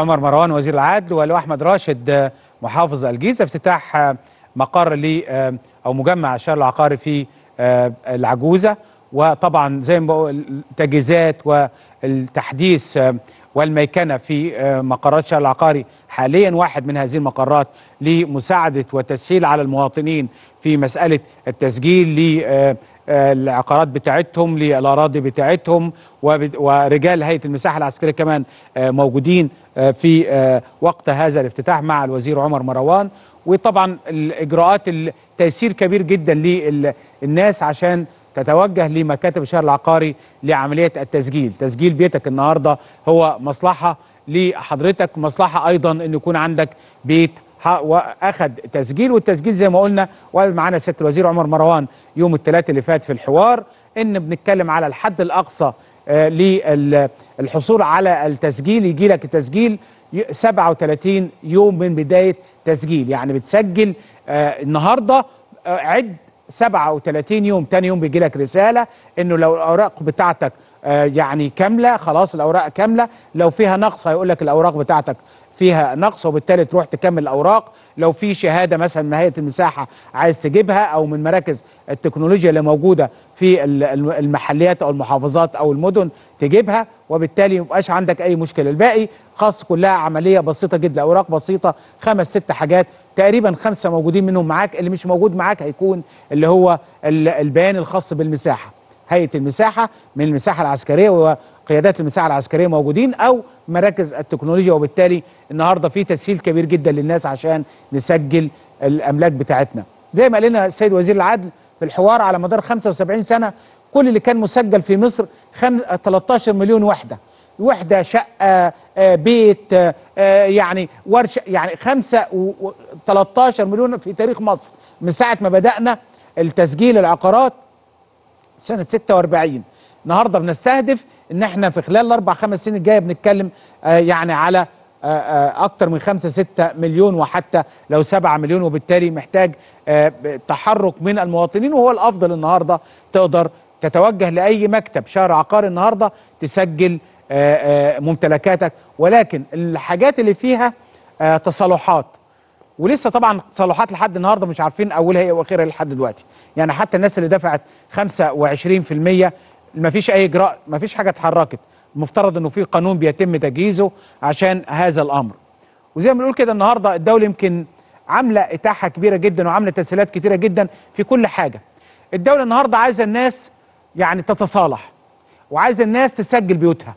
عمر مروان وزير العدل ولو احمد راشد محافظ الجيزه افتتاح آه، مقر ل آه، او مجمع الشهر العقاري في آه، العجوزه وطبعا زي ما بقول التجهيزات والتحديث والميكنه في مقرات الشهر العقاري حاليا واحد من هذه المقرات لمساعده وتسهيل على المواطنين في مساله التسجيل العقارات بتاعتهم للاراضي بتاعتهم ورجال هيئه المساحه العسكريه كمان آه، موجودين آه، في آه، وقت هذا الافتتاح مع الوزير عمر مروان وطبعا الاجراءات التيسير كبير جدا للناس عشان تتوجه لمكاتب الشهر العقاري لعمليه التسجيل، تسجيل بيتك النهارده هو مصلحه لحضرتك، مصلحه ايضا ان يكون عندك بيت واخذ تسجيل والتسجيل زي ما قلنا وقال معانا سياده الوزير عمر مروان يوم الثلاثاء اللي فات في الحوار ان بنتكلم على الحد الاقصى آه، للحصول على التسجيل يجي لك التسجيل 37 يوم من بدايه تسجيل يعني بتسجل آه، النهارده آه، عد 37 يوم تاني يوم بيجي لك رساله انه لو الاوراق بتاعتك آه، يعني كامله خلاص الاوراق كامله لو فيها نقص هيقول لك الاوراق بتاعتك فيها نقص وبالتالي تروح تكمل الاوراق لو في شهاده مثلا من هيئه المساحه عايز تجيبها او من مراكز التكنولوجيا اللي موجوده في المحليات او المحافظات او المدن تجيبها وبالتالي ميبقاش عندك اي مشكله الباقي خاص كلها عمليه بسيطه جدا اوراق بسيطه خمس ست حاجات تقريبا خمسه موجودين منهم معاك اللي مش موجود معاك هيكون اللي هو البيان الخاص بالمساحه هيئه المساحه من المساحه العسكريه وقيادات المساحه العسكريه موجودين او مراكز التكنولوجيا وبالتالي النهارده في تسهيل كبير جدا للناس عشان نسجل الاملاك بتاعتنا زي ما قال لنا السيد وزير العدل في الحوار على مدار 75 سنه كل اللي كان مسجل في مصر 13 مليون وحده وحده شقه آه، بيت آه، آه، يعني ورشه يعني خمسة و 13 مليون في تاريخ مصر من ساعه ما بدانا التسجيل العقارات سنه 46 النهارده بنستهدف ان احنا في خلال الاربع خمس سنين الجايه بنتكلم يعني على اكتر من 5 6 مليون وحتى لو 7 مليون وبالتالي محتاج تحرك من المواطنين وهو الافضل النهارده تقدر تتوجه لاي مكتب شهر عقار النهارده تسجل آه، آه، ممتلكاتك ولكن الحاجات اللي فيها آه، تصالحات ولسه طبعا تصالحات لحد النهارده مش عارفين اولها ايه واخرها لحد دلوقتي يعني حتى الناس اللي دفعت 25% ما فيش اي اجراء ما فيش حاجه اتحركت المفترض انه في قانون بيتم تجهيزه عشان هذا الامر وزي ما بنقول كده النهارده الدوله يمكن عامله اتاحه كبيره جدا وعامله تسهيلات كتيره جدا في كل حاجه الدوله النهارده عايزه الناس يعني تتصالح وعايزه الناس تسجل بيوتها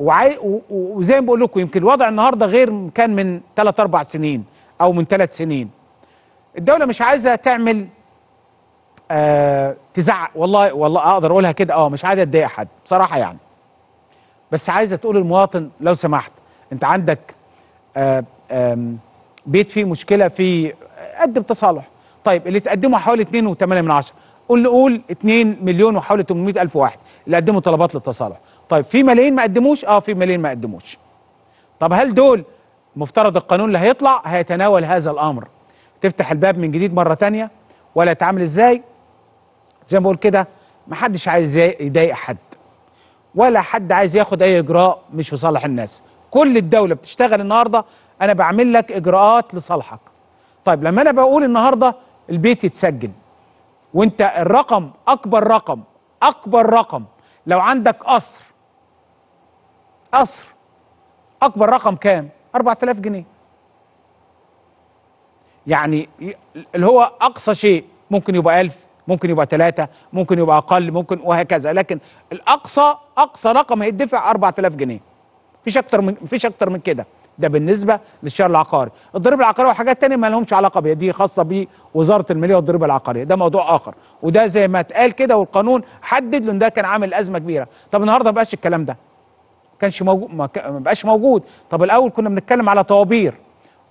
وعي وزي ما بقول لكم يمكن الوضع النهارده غير كان من ثلاث اربع سنين او من ثلاث سنين الدوله مش عايزه تعمل آه تزعق والله والله اقدر اقولها كده اه مش عايزه تضايق حد بصراحه يعني بس عايزه تقول للمواطن لو سمحت انت عندك آه آه بيت فيه مشكله في قدم تصالح طيب اللي تقدمه حوالي 2.8 من عشرة قول نقول 2 مليون وحوالي 800 الف واحد اللي قدموا طلبات للتصالح طيب في ملايين ما قدموش اه في ملايين ما قدموش طب هل دول مفترض القانون اللي هيطلع هيتناول هذا الامر تفتح الباب من جديد مره ثانيه ولا يتعامل ازاي زي ما بقول كده ما حدش عايز يضايق حد ولا حد عايز ياخد اي اجراء مش في صالح الناس كل الدوله بتشتغل النهارده انا بعمل لك اجراءات لصالحك طيب لما انا بقول النهارده البيت يتسجل وانت الرقم اكبر رقم اكبر رقم لو عندك قصر قصر اكبر رقم كام 4000 جنيه يعني اللي هو اقصى شيء ممكن يبقى 1000 ممكن يبقى 3 ممكن يبقى اقل ممكن وهكذا لكن الاقصى اقصى رقم هيدفع 4000 جنيه مفيش اكتر من مفيش اكتر من كده ده بالنسبه للشهر العقاري الضريبه العقاريه وحاجات تانية ما لهمش علاقه بيها دي خاصه بوزاره الماليه والضريبه العقاريه ده موضوع اخر وده زي ما اتقال كده والقانون حدد لان ده كان عامل ازمه كبيره طب النهارده ما بقاش الكلام ده كانش موجود ما, ما بقاش موجود طب الاول كنا بنتكلم على طوابير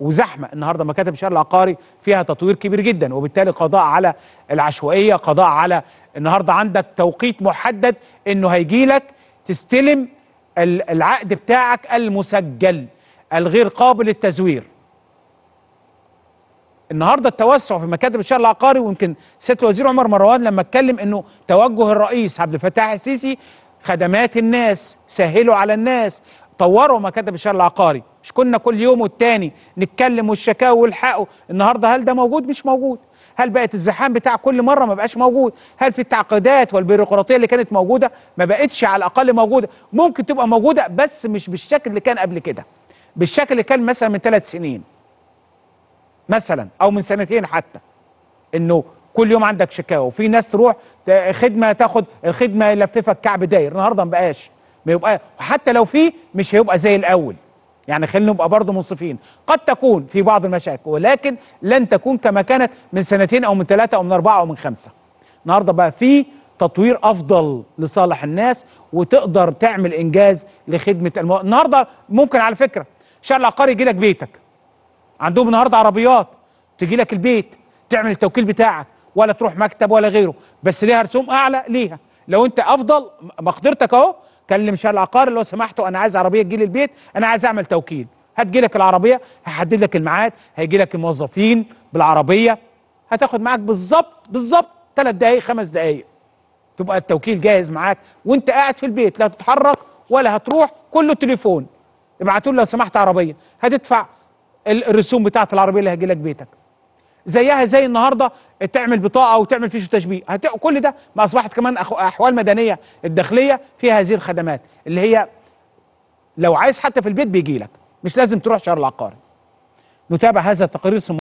وزحمه النهارده مكاتب الشهر العقاري فيها تطوير كبير جدا وبالتالي قضاء على العشوائيه قضاء على النهارده عندك توقيت محدد انه هيجي لك تستلم العقد بتاعك المسجل الغير قابل للتزوير النهارده التوسع في مكاتب الشارع العقاري ويمكن سياده الوزير عمر مروان لما اتكلم انه توجه الرئيس عبد الفتاح السيسي خدمات الناس سهلوا على الناس طوروا مكاتب الشارع العقاري مش كنا كل يوم والتاني نتكلم والشكاوى والحقوا النهارده هل ده موجود مش موجود هل بقت الزحام بتاع كل مره ما بقاش موجود هل في التعقيدات والبيروقراطيه اللي كانت موجوده ما بقتش على الاقل موجوده ممكن تبقى موجوده بس مش بالشكل اللي كان قبل كده بالشكل اللي كان مثلا من ثلاث سنين مثلا او من سنتين حتى انه كل يوم عندك شكاوى وفي ناس تروح خدمه تاخد الخدمه يلففك كعب داير النهارده ما بقاش بيبقى حتى لو في مش هيبقى زي الاول يعني خلينا نبقى برضه منصفين قد تكون في بعض المشاكل ولكن لن تكون كما كانت من سنتين او من ثلاثه او من اربعه او من خمسه النهارده بقى في تطوير افضل لصالح الناس وتقدر تعمل انجاز لخدمه النهارده ممكن على فكره شارع العقاري يجي لك بيتك عندهم النهارده عربيات تجي لك البيت تعمل التوكيل بتاعك ولا تروح مكتب ولا غيره بس ليها رسوم اعلى ليها لو انت افضل مقدرتك اهو كلم شارع العقار لو سمحتوا انا عايز عربيه تجي لي البيت انا عايز اعمل توكيل هتجي لك العربيه هحدد لك الميعاد هيجي لك الموظفين بالعربيه هتاخد معاك بالظبط بالظبط ثلاث دقائق خمس دقائق تبقى التوكيل جاهز معاك وانت قاعد في البيت لا تتحرك ولا هتروح كله تليفون ابعتوا له لو سمحت عربيه هتدفع الرسوم بتاعه العربيه اللي هيجي لك بيتك زيها زي النهارده تعمل بطاقه وتعمل فيش تشبيه هت... كل ده ما اصبحت كمان أخو... احوال مدنيه الداخليه فيها هذه الخدمات اللي هي لو عايز حتى في البيت بيجي لك مش لازم تروح شهر العقاري نتابع هذا التقرير